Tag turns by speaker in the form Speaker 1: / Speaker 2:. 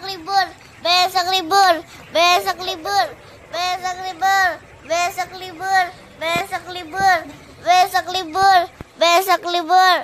Speaker 1: besok libur, besok libur, besok libur, besok libur, besok libur, besok libur, besok libur, besok libur.